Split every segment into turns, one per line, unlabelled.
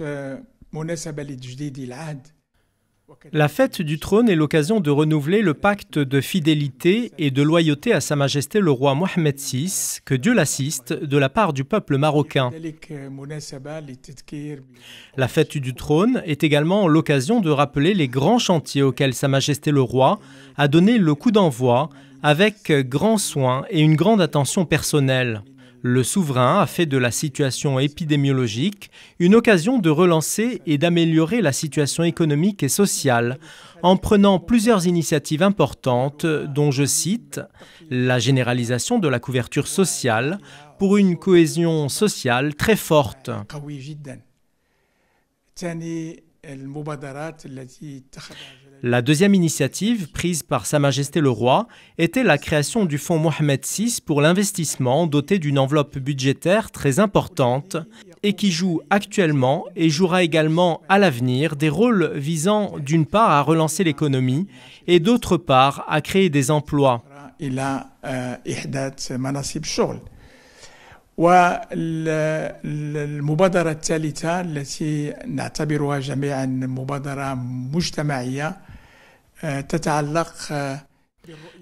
Euh,
la fête du trône est l'occasion de renouveler le pacte de fidélité et de loyauté à Sa Majesté le roi Mohamed VI, que Dieu l'assiste, de la part du peuple marocain. La fête du trône est également l'occasion de rappeler les grands chantiers auxquels Sa Majesté le roi a donné le coup d'envoi avec grand soin et une grande attention personnelle. Le souverain a fait de la situation épidémiologique une occasion de relancer et d'améliorer la situation économique et sociale en prenant plusieurs initiatives importantes dont je cite la généralisation de la couverture sociale pour une cohésion sociale très forte. La deuxième initiative prise par Sa Majesté le Roi était la création du fonds Mohamed VI pour l'investissement doté d'une enveloppe budgétaire très importante et qui joue actuellement et jouera également à l'avenir des rôles visant d'une part à relancer l'économie et d'autre part à créer des emplois.
Euh,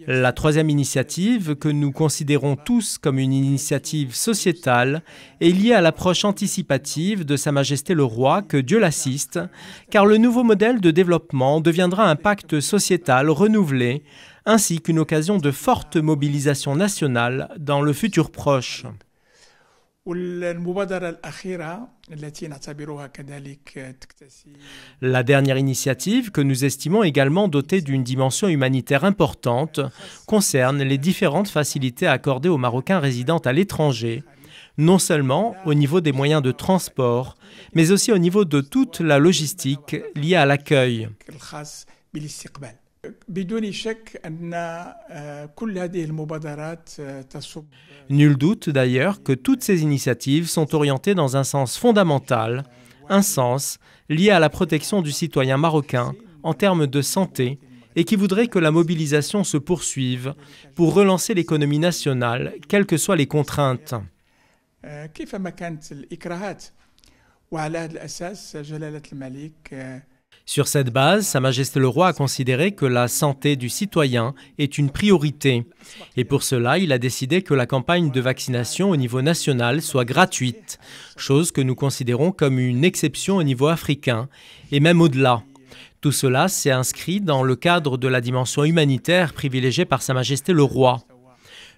la troisième initiative, que nous considérons tous comme une initiative sociétale, est liée à l'approche anticipative de Sa Majesté le Roi, que Dieu l'assiste, car le nouveau modèle de développement deviendra un pacte sociétal renouvelé, ainsi qu'une occasion de forte mobilisation nationale dans le futur proche. La dernière initiative, que nous estimons également dotée d'une dimension humanitaire importante, concerne les différentes facilités accordées aux Marocains résidant à l'étranger, non seulement au niveau des moyens de transport, mais aussi au niveau de toute la logistique liée à l'accueil. Nul doute d'ailleurs que toutes ces initiatives sont orientées dans un sens fondamental, un sens lié à la protection du citoyen marocain en termes de santé et qui voudrait que la mobilisation se poursuive pour relancer l'économie nationale, quelles que soient les contraintes. Sur cette base, Sa Majesté le Roi a considéré que la santé du citoyen est une priorité. Et pour cela, il a décidé que la campagne de vaccination au niveau national soit gratuite, chose que nous considérons comme une exception au niveau africain, et même au-delà. Tout cela s'est inscrit dans le cadre de la dimension humanitaire privilégiée par Sa Majesté le Roi.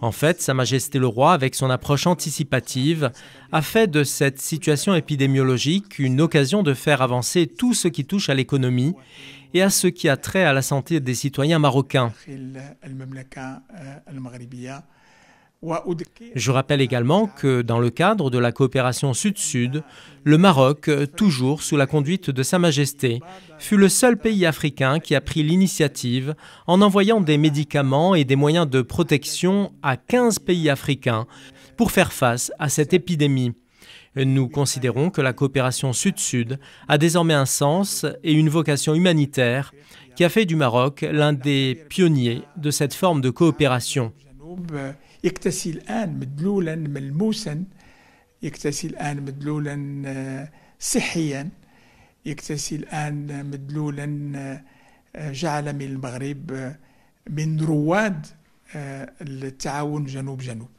En fait, Sa Majesté le Roi, avec son approche anticipative, a fait de cette situation épidémiologique une occasion de faire avancer tout ce qui touche à l'économie et à ce qui a trait à la santé des citoyens marocains. Je rappelle également que dans le cadre de la coopération Sud-Sud, le Maroc, euh, toujours sous la conduite de Sa Majesté, fut le seul pays africain qui a pris l'initiative en envoyant des médicaments et des moyens de protection à 15 pays africains pour faire face à cette épidémie. Nous considérons que la coopération Sud-Sud a désormais un sens et une vocation humanitaire qui a fait du Maroc l'un des pionniers de cette forme de coopération.
يكتسي الآن مدلولا ملموسا يكتسي الآن مدلولا آه، صحيا يكتسي الآن مدلولا آه، جعل من المغرب آه، من رواد التعاون جنوب جنوب